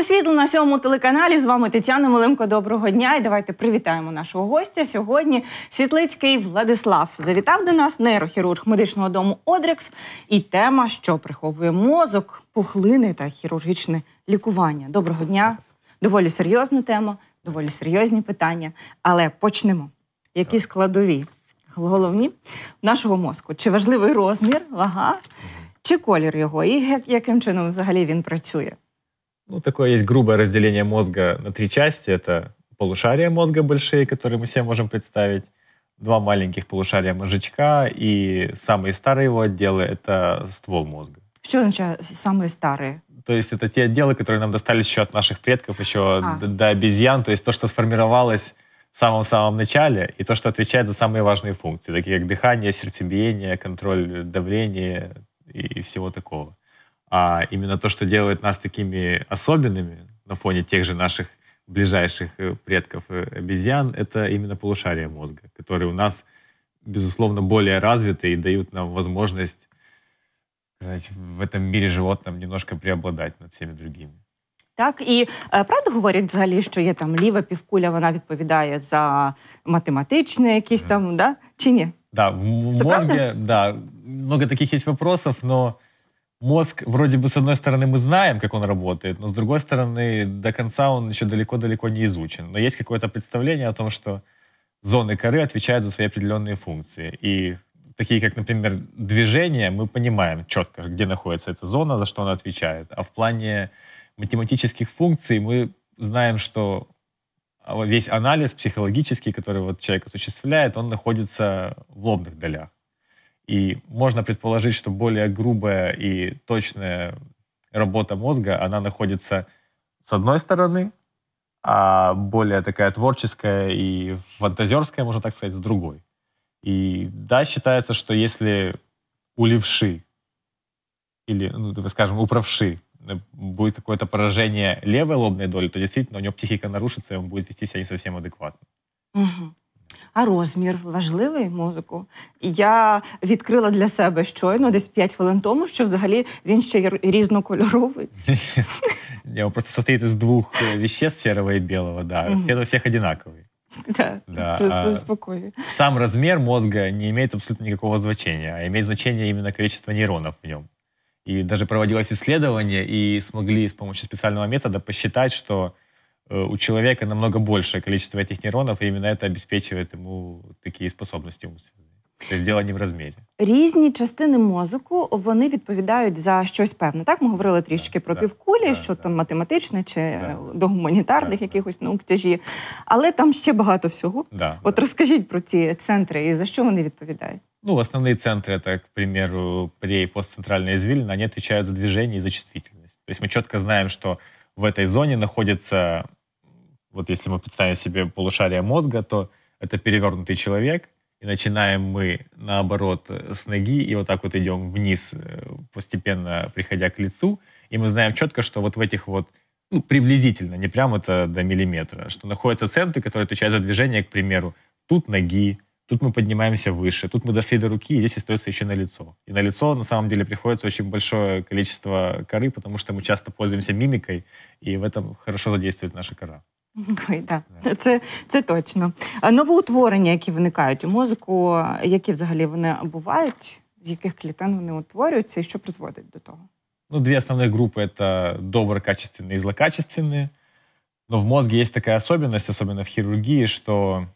Це світло на сьомому телеканалі. З вами Тетяна Милимко. Доброго дня. І давайте привітаємо нашого гостя. Сьогодні Світлицький Владислав завітав до нас нейрохірург медичного дому Одрекс. І тема, що приховує мозок, пухлини та хірургічне лікування. Доброго дня. Доволі серйозна тема, доволі серйозні питання. Але почнемо. Які складові головні нашого мозку? Чи важливий розмір, вага, чи колір його, і яким чином взагалі він працює? Ну, такое есть грубое разделение мозга на три части. Это полушария мозга большие, которые мы себе можем представить, два маленьких полушария мозжечка и самые старые его отделы — это ствол мозга. Что означает «самые старые»? То есть это те отделы, которые нам достались еще от наших предков, еще а. до, до обезьян. То есть то, что сформировалось в самом-самом начале, и то, что отвечает за самые важные функции, такие как дыхание, сердцебиение, контроль давления и всего такого а именно то, что делает нас такими особенными на фоне тех же наших ближайших э, предков э, обезьян, это именно полушария мозга, которые у нас, безусловно, более развиты и дают нам возможность сказать, в этом мире животным немножко преобладать над всеми другими. Так і е, э, правда говорять взагалі, що є там ліва півкуля, вона відповідає за математичне якісь там, да? чи ні? Да, в Це мозге, да, много таких есть вопросов, но мозг, вроде бы, с одной стороны, мы знаем, как он работает, но с другой стороны, до конца он еще далеко-далеко не изучен. Но есть какое-то представление о том, что зоны коры отвечают за свои определенные функции. И такие, как, например, движение, мы понимаем четко, где находится эта зона, за что она отвечает. А в плане математических функций мы знаем, что весь анализ психологический, который вот человек осуществляет, он находится в лобных долях. И можно предположить, что более грубая и точная работа мозга, она находится с одной стороны, а более такая творческая и фантазерская, можно так сказать, с другой. И да, считается, что если у левши или, ну, скажем, у правши э, будет какое-то поражение левой лобной доли, то действительно у него психика нарушится, и он будет вести себя не совсем адекватно. Угу. А розмір важливий музику. я відкрила для себе щойно десь 5 хвилин тому, що взагалі він ще й різнокольоровий. Он просто состоит из двух веществ серого и белого, да. Цвет у всех одинаковый. Да, да. Це, це а спокойно. Сам размер мозга не имеет абсолютно никакого значения, а имеет значение именно количество нейронов в нем. И даже проводилось исследование, и смогли с помощью специального метода посчитать, что Э, у человека намного большее количество этих нейронов, и именно это обеспечивает ему такі способності умственні. Тобто діло не в розмірі. Різні частини мозку вони відповідають за щось певне. Так ми говорили трішки да, про да, півкулі, да, що там математичне чи е, до гуманітарних якихось наук тяжі, але там ще багато всього. От розкажіть про ці центри і за що вони відповідають. Ну, основні центри, так к примеру, при и постцентральной извилины, они за движення і за чувствительність. Тобто, ми чітко знаємо, що в цій зоні знаходяться. вот если мы представим себе полушарие мозга, то это перевернутый человек, и начинаем мы, наоборот, с ноги, и вот так вот идем вниз, э, постепенно приходя к лицу, и мы знаем четко, что вот в этих вот, ну, приблизительно, не прямо это до миллиметра, что находятся центры, которые отвечают за движение, к примеру, тут ноги, тут мы поднимаемся выше, тут мы дошли до руки, и здесь остается еще на лицо. И на лицо, на самом деле, приходится очень большое количество коры, потому что мы часто пользуемся мимикой, и в этом хорошо задействует наша кора. Ой, да. Це це точно. А новоутворення, які виникають у мозку, які взагалі вони бувають, з яких клітин вони утворюються і що призводить до того? Ну, две основные группы – это доброкачественные и злокачественные. Но в мозге есть такая особенность, особенно в хирургии, что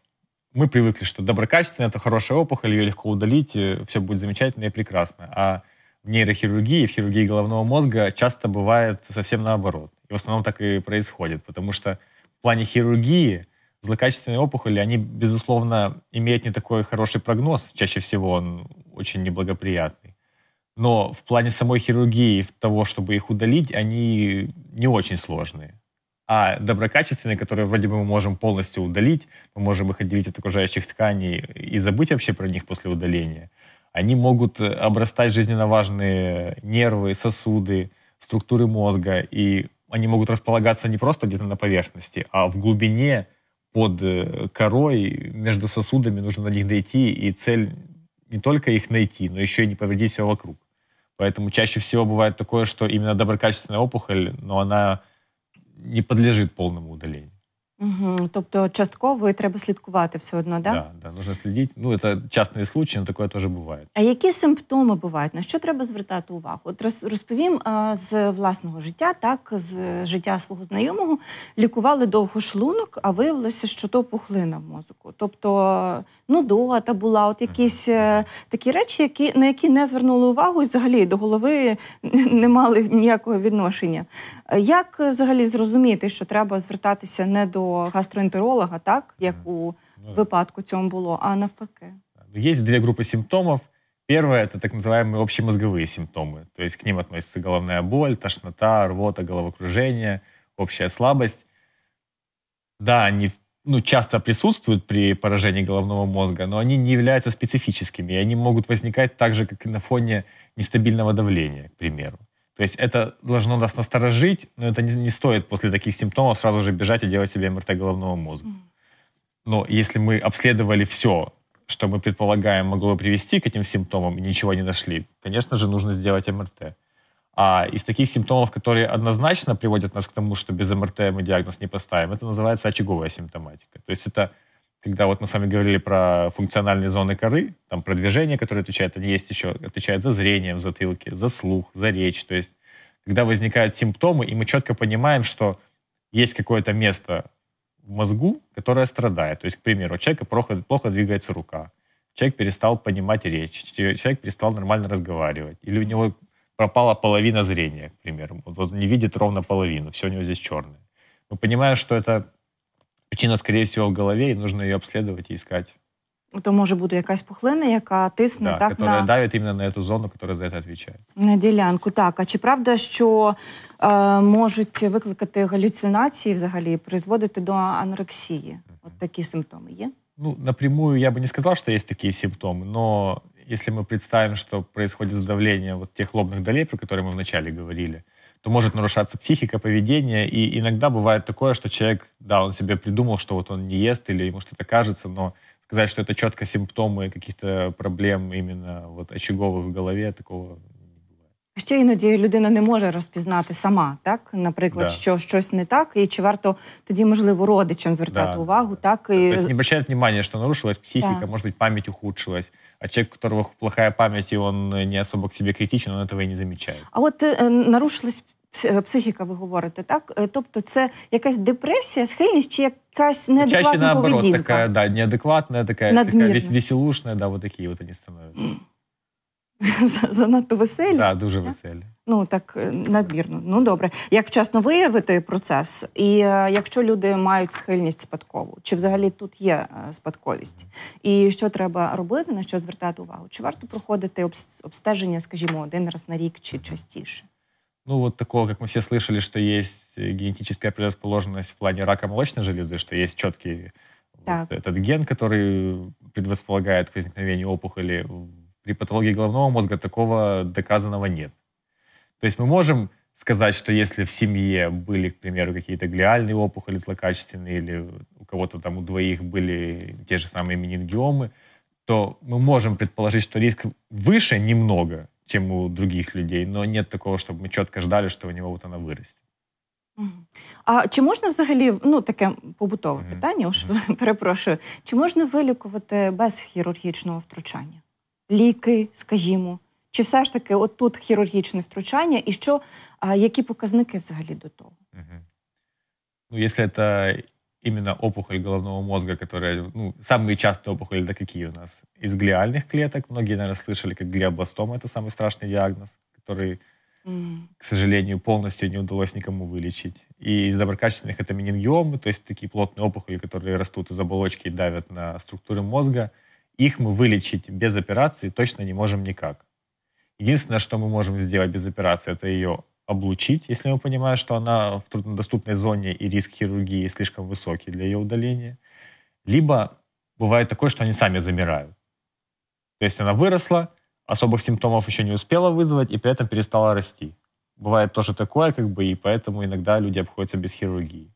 мы привыкли, что доброкачественная – это хорошая опухоль, ее легко удалить, все будет замечательно и прекрасно. А в нейрохирургии, в хирургии головного мозга часто бывает совсем наоборот. И в основном так и происходит, потому что плане хирургии злокачественные опухоли, они, безусловно, имеют не такой хороший прогноз. Чаще всего он очень неблагоприятный. Но в плане самой хирургии, в того, чтобы их удалить, они не очень сложные. А доброкачественные, которые вроде бы мы можем полностью удалить, мы можем их отделить от окружающих тканей и забыть вообще про них после удаления, они могут обрастать жизненно важные нервы, сосуды, структуры мозга. И они могут располагаться не просто где-то на поверхности, а в глубине под э, корой, между сосудами нужно на них дойти, и цель не только их найти, но еще и не повредить все вокруг. Поэтому чаще всего бывает такое, что именно доброкачественная опухоль, но она не подлежит полному удалению. Угу. Тобто частково і треба слідкувати все одно, да? Да, да, нужно слідити. Ну, это частные случаи, но такое теж буває. А які симптоми бувають? На що треба звертати увагу? От розповім а, з власного життя, так з життя свого знайомого лікували довго шлунок, а виявилося, що то пухлина в мозку. Тобто ну нудота була, от якісь е, такі речі, які на які не звернули увагу, і взагалі до голови не мали ніякого відношення. Як взагалі зрозуміти, що треба звертатися не до до так як у ну випадку цьому було, а навпаки. Есть две группы симптомов. Первое – это так называемые общемозговые симптомы. То есть к ним относятся головная боль, тошнота, рвота, головокружение, общая слабость. Да, они ну, часто присутствуют при поражении головного мозга, но они не являются специфическими, и они могут возникать так же, как и на фоне нестабильного давления, к примеру. То есть это должно нас насторожить, но это не, не стоит после таких симптомов сразу же бежать и делать себе МРТ головного мозга. Но если мы обследовали все, что мы предполагаем могло бы привести к этим симптомам, и ничего не нашли, конечно же, нужно сделать МРТ. А из таких симптомов, которые однозначно приводят нас к тому, что без МРТ мы диагноз не поставим, это называется очаговая симптоматика. То есть это когда вот мы с вами говорили про функциональные зоны коры, там про движение, которое отвечает, они есть еще, отвечают за зрение в затылке, за слух, за речь. То есть, когда возникают симптомы, и мы четко понимаем, что есть какое-то место в мозгу, которое страдает. То есть, к примеру, у человека плохо, плохо двигается рука, человек перестал понимать речь, человек перестал нормально разговаривать, или у него пропала половина зрения, к примеру. Вот он не видит ровно половину, все у него здесь черное. Мы понимаем, что это Причина, скоріше всього, в голові, і нужно її обслідувати і искати. То може бути якась пухлина, яка тисне да, так которая на... давить іменно на цю зону, яка за це відповідає. На ділянку, так. А чи правда, що е, можуть викликати галюцинації взагалі, призводити до анорексії? От такі симптоми є? Ну, напрямую я би не сказал, что есть такие симптомы, но если мы представим, что происходит сдавление вот тех лобных долей, про которые мы вначале говорили, то может нарушаться психика, поведение, и иногда бывает такое, что человек, да, он себе придумал, что вот он не ест или ему что-то кажется, но сказать, что это четко симптомы каких-то проблем именно вот очаговых в голове, такого Ще іноді людина не може розпізнати сама, так наприклад, да. що щось не так, і чи варто тоді можливо родичам звертати да. увагу, так і То тобто, есть, не обращают внимания, что нарушилась психіка, да. может быть, память ухудшилась. А человек, у которого плохая память, и он не особо к себе критичен, он этого и не замічає. А от е, е нарушилась е, психіка, ви говорите, так? Е, тобто, це якась депресія, схильність чи якась ну, неадекватна Чаще наоборот, поведінка? така да, неадекватная, такая, такая вес- веселушная, да, вот такие вот они становятся. занадто веселі. Так, дуже веселі. Ну так е, надмірно. Ну добре, як вчасно виявити процес, і е, якщо люди мають схильність спадкову, чи взагалі тут є е, спадковість, і що треба робити, на що звертати увагу? Чи варто проходити обстеження, скажімо, один раз на рік чи частіше? Ну, вот такого, как мы все слышали, что есть генетическая предрасположенность в плане рака молочной железы, что есть четкий вот этот ген, который предрасполагает к возникновению опухоли При патологии головного мозга такого доказанного нет. То есть мы можем сказать, что если в семье были, к примеру, какие-то глиальные опухоли злокачественные, или у кого-то там у двоих были те же самые менингиомы, то мы можем предположить, что риск выше немного, чем у других людей, но нет такого, чтобы мы четко ждали, что у него вот она вырастет. А чи можна взагалі, ну таке побутове mm-hmm. питання, уж mm-hmm. перепрошую, чи можна вилікувати без хірургічного втручання? ліки, скажімо, чи все ж таки отут хірургічне втручання, і що, а, які показники взагалі до того? Угу. Ну, если это именно опухоль головного мозга, которая, ну, самые частые опухоли, да какие у нас? Из глиальных клеток. Многие, наверное, слышали, как глиобластома – это самый страшный диагноз, который, mm. к сожалению, полностью не удалось никому вылечить. И из доброкачественных – это менингиомы, то есть такие плотные опухоли, которые растут из оболочки и давят на структуры мозга – их мы вылечить без операции точно не можем никак. Единственное, что мы можем сделать без операции, это ее облучить, если мы понимаем, что она в труднодоступной зоне и риск хирургии слишком высокий для ее удаления. Либо бывает такое, что они сами замирают. То есть она выросла, особых симптомов еще не успела вызвать и при этом перестала расти. Бывает тоже такое, как бы, и поэтому иногда люди обходятся без хирургии.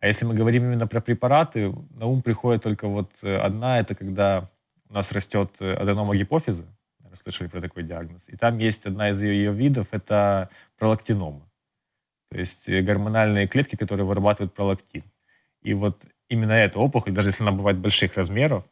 А если мы говорим именно про препараты, на ум приходит только вот э, одна, это когда у нас растет э, аденома гипофиза, наверное, слышали про такой диагноз, и там есть одна из ее видов, это пролактинома. То есть э, гормональные клетки, которые вырабатывают пролактин. И вот именно эта опухоль, даже если она бывает больших размеров,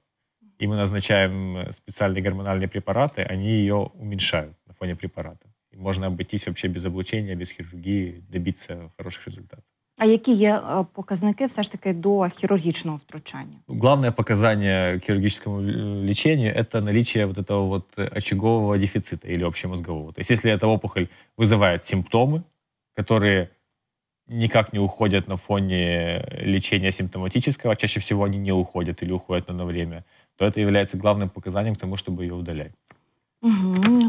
и мы назначаем э, специальные гормональные препараты, они ее уменьшают на фоне препарата. И можно обойтись вообще без облучения, без хирургии, добиться хороших результатов. А які є показники все ж таки до хирургичного втручання? Главное показание к хирургическому э, лечению – это наличие вот этого вот очагового дефицита или общемозгового. То есть если эта опухоль вызывает симптомы, которые никак не уходят на фоне лечения симптоматического, а чаще всего они не уходят или уходят на время, то это является главным показанием к тому, чтобы ее удалять.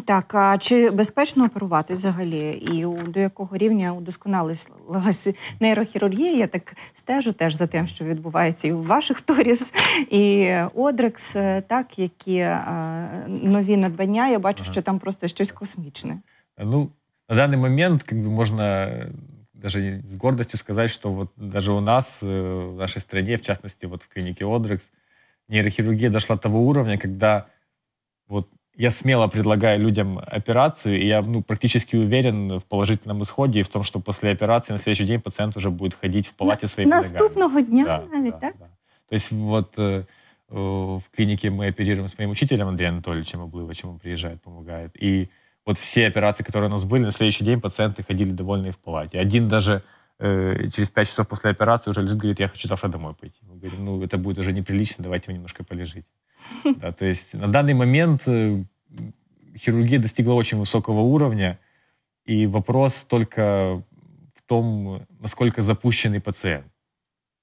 Так, а чи безпечно оперувати взагалі? І до якого рівня удосконалилася нейрохірургія? Я так стежу теж за тим, що відбувається і в ваших сторіс, і Одрекс, е, так які е, нові надбання. Я бачу, ага. що там просто щось космічне. Ну на даний момент как можна навіть е, з гордістю сказати, що вот даже у нас, в нашій стране, в частності, от в клинике Одрекс, нейрохірургія дійшла того уровня, коли вот я смело предлагаю людям операцию, и я ну, практически уверен в положительном исходе и в том, что после операции на следующий день пациент уже будет ходить в палате своей Наступного дня да, навіть, да, так? Да. То есть вот э, э, в клинике мы оперируем с моим учителем Андреем Анатольевичем Облывачем, он приезжает, помогает. И вот все операции, которые у нас были, на следующий день пациенты ходили довольные в палате. Один даже э, через пять часов после операции уже лежит, говорит, я хочу завтра домой пойти. Мы говорим, ну это будет уже неприлично, давайте вы немножко полежите. Да, то есть на данный момент э, хирургия достигла очень высокого уровня, и вопрос только в том, насколько запущенный пациент.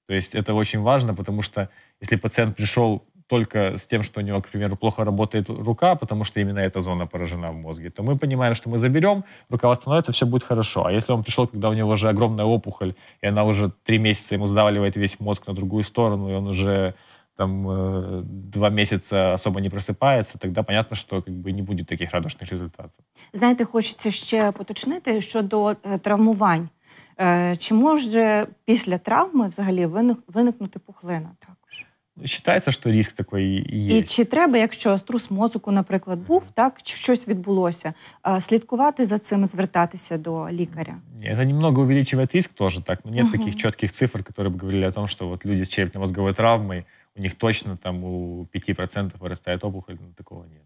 То есть это очень важно, потому что если пациент пришел только с тем, что у него, к примеру, плохо работает рука, потому что именно эта зона поражена в мозге, то мы понимаем, что мы заберем, рука восстановится, все будет хорошо. А если он пришел, когда у него уже огромная опухоль, и она уже три месяца ему сдавливает весь мозг на другую сторону, и он уже там э, два месяца особо не просипається, тогда понятно, що якби не буде таких радушних результатів. Знаєте, хочеться ще поточнити щодо э, травмувань. Э, чи може після травми взагалі виникнути пухлина? Також Считається, що ризик такий є. І чи треба, якщо струс мозку, наприклад, був так, чи щось відбулося, слідкувати за цим, звертатися до лікаря? Ні, це немного увеличивает риск теж так. Но нет mm таких чітких цифр, які б говорили о том, що люди з черепно мозговою травмою у них точно там у 5% виростає опухоль, ну, такого ні.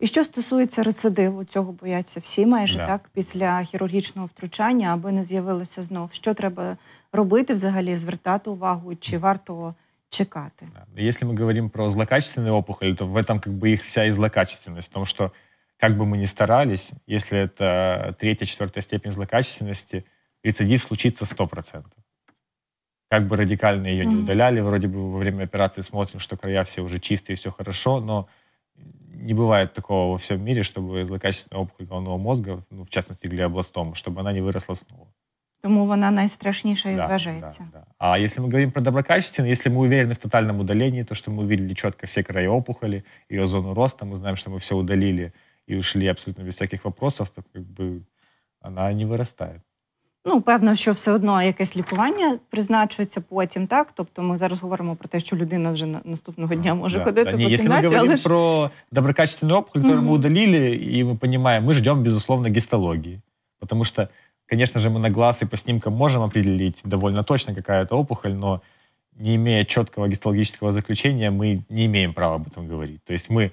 І що стосується рецидиву, цього бояться всі майже да. так після хірургічного втручання, аби не з'явилося знов. Що треба робити взагалі? Звертати увагу, чи варто чекати? Да. Ну, если мы говорим про злокачественні опухолі, то в этом как бы их вся и злокачественность, в том, что как бы мы ни старались, если это третья, четвертая степень злокачественности, рецидив случится 100%. как бы радикально ее не удаляли, вроде бы во время операции смотрим, что края все уже чистые, все хорошо, но не бывает такого во всем мире, чтобы злокачественна опухоль головного мозга, ну, в частности глиобластома, чтобы она не выросла снова. Тому вона найстрашніша і да, вважається. Да, да. А если мы говорим про доброкачественную, если мы уверены в тотальном удалении, то что мы увидели четко все края опухоли, ее зону роста, мы знаем, что мы все удалили и ушли абсолютно без всяких вопросов, то как бы она не вырастает. Ну, певно, що все одно якесь лікування призначується потім, так? Тобто ми зараз говоримо про те, що людина вже наступного дня може да, ходити да, по кімнаті, але... Если мы говорим про доброкачественный опухоль, который мы удалили, и мы понимаем, мы ждем, безусловно, гистологии. Потому что, конечно же, мы на глаз и по снимкам можем определить довольно точно, какая это опухоль, но не имея четкого гистологического заключения, мы не имеем права об этом говорить. То есть мы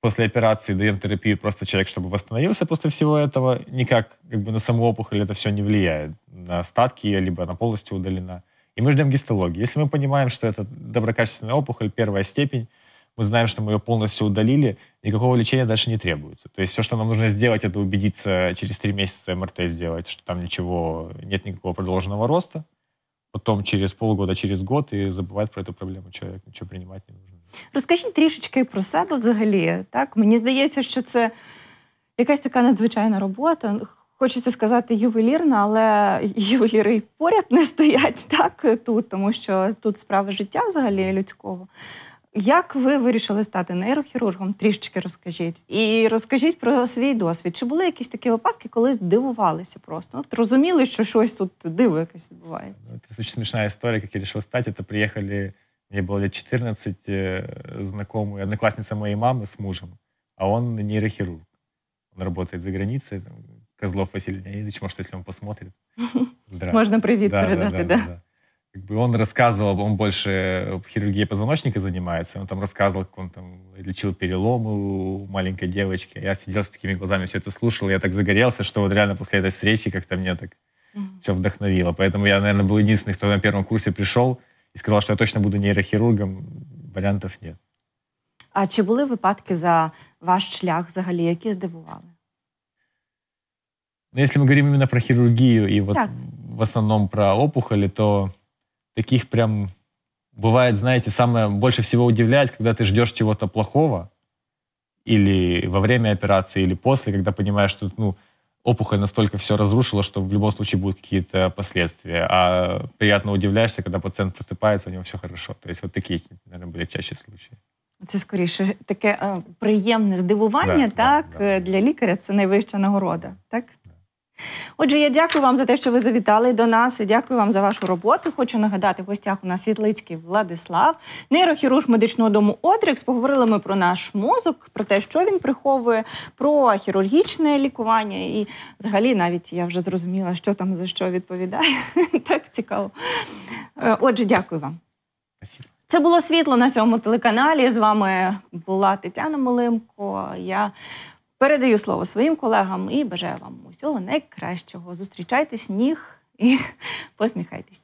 после операции даем терапию просто человек, чтобы восстановился после всего этого, никак как бы на саму опухоль это все не влияет, на остатки ее, либо она полностью удалена. И мы ждем гистологии. Если мы понимаем, что это доброкачественная опухоль, первая степень, мы знаем, что мы ее полностью удалили, никакого лечения дальше не требуется. То есть все, что нам нужно сделать, это убедиться через три месяца МРТ сделать, что там ничего, нет никакого продолженного роста. Потом через полгода, через год и забывать про эту проблему человек, ничего принимать не нужно. Розкажіть трішечки про себе взагалі. Так мені здається, що це якась така надзвичайна робота. Хочеться сказати ювелірна, але ювеліри й поряд не стоять так тут, тому що тут справа життя взагалі людського. Як ви вирішили стати нейрохірургом? Трішечки розкажіть. І розкажіть про свій досвід. Чи були якісь такі випадки, коли здивувалися просто? От розуміли, що щось тут диво якесь відбувається? Це дуже смішна історія, як я вирішив стати, то приїхали Мне было лет 14, э, знакомый, одноклассница моей мамы с мужем, а он нейрохирург. Он работает за границей, там, Козлов Василий Леонидович, может, если он посмотрит. Можно привет да, передать, да. он рассказывал, он больше хирургией позвоночника занимается, он там рассказывал, как он там лечил переломы у маленькой девочки. Я сидел с такими глазами, все это слушал, я так загорелся, что вот реально после этой встречи как-то мне так все вдохновило. Поэтому я, наверное, был единственный, кто на первом курсе пришел, і сказала, що я точно буду нейрохірургом, варіантів ні. А чи були випадки за ваш шлях взагалі, які здивували? Ну, если мы говорим именно про хирургию и вот в основном про опухоли, то таких прям бывает, знаете, самое больше всего удивляет, когда ты ждешь чего-то плохого или во время операции, или после, когда понимаешь, что ну, опухоль настолько все разрушила, что в любом случае будут какие-то последствия. А приятно удивляешься, когда пацієнт просыпается, у нього все хорошо. То есть вот такие, наверное, были чаще случаи. Це скоріше таке е, приємне здивування, да, так да, да. Е, для лікаря це найвища нагорода, так? Отже, я дякую вам за те, що ви завітали до нас. Дякую вам за вашу роботу. Хочу нагадати, в гостях у нас Світлицький Владислав, нейрохірург медичного дому Одрікс. Поговорили ми про наш мозок, про те, що він приховує, про хірургічне лікування. І взагалі, навіть я вже зрозуміла, що там за що відповідає. Так цікаво. Е, отже, дякую вам. Це було світло на цьому телеканалі. З вами була Тетяна Молимко. Я Передаю слово своїм колегам і бажаю вам усього найкращого. Зустрічайте сніг і посміхайтесь.